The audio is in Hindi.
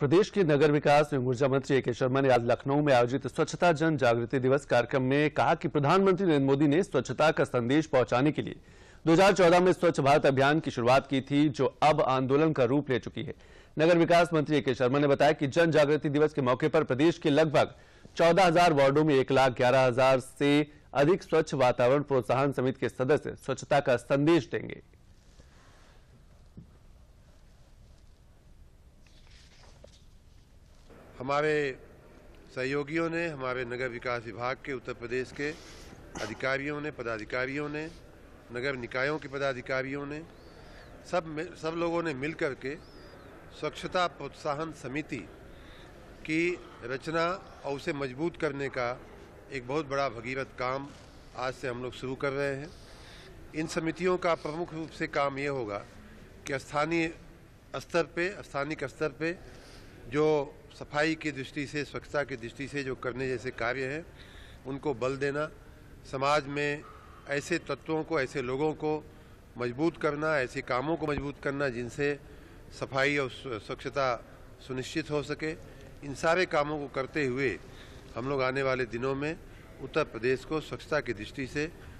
प्रदेश के नगर विकास एवं ऊर्जा मंत्री ए के शर्मा ने आज लखनऊ में आयोजित स्वच्छता जन जागृति दिवस कार्यक्रम में कहा कि प्रधानमंत्री नरेंद्र मोदी ने स्वच्छता का संदेश पहुंचाने के लिए 2014 में स्वच्छ भारत अभियान की शुरुआत की थी जो अब आंदोलन का रूप ले चुकी है नगर विकास मंत्री ए के शर्मा ने बताया कि जन जागृति दिवस के मौके पर प्रदेश के लगभग चौदह वार्डो में एक लाख ग्यारह हजार से अधिक स्वच्छ वातावरण प्रोत्साहन समिति के सदस्य स्वच्छता का संदेश देंगे हमारे सहयोगियों ने हमारे नगर विकास विभाग के उत्तर प्रदेश के अधिकारियों ने पदाधिकारियों ने नगर निकायों के पदाधिकारियों ने सब सब लोगों ने मिलकर के स्वच्छता प्रोत्साहन समिति की रचना और उसे मजबूत करने का एक बहुत बड़ा भगीरथ काम आज से हम लोग शुरू कर रहे हैं इन समितियों का प्रमुख रूप से काम ये होगा कि स्थानीय स्तर पे स्थानिक स्तर पे जो सफाई की दृष्टि से स्वच्छता की दृष्टि से जो करने जैसे कार्य हैं उनको बल देना समाज में ऐसे तत्वों को ऐसे लोगों को मजबूत करना ऐसे कामों को मजबूत करना जिनसे सफाई और स्वच्छता सुनिश्चित हो सके इन सारे कामों को करते हुए हम लोग आने वाले दिनों में उत्तर प्रदेश को स्वच्छता की दृष्टि से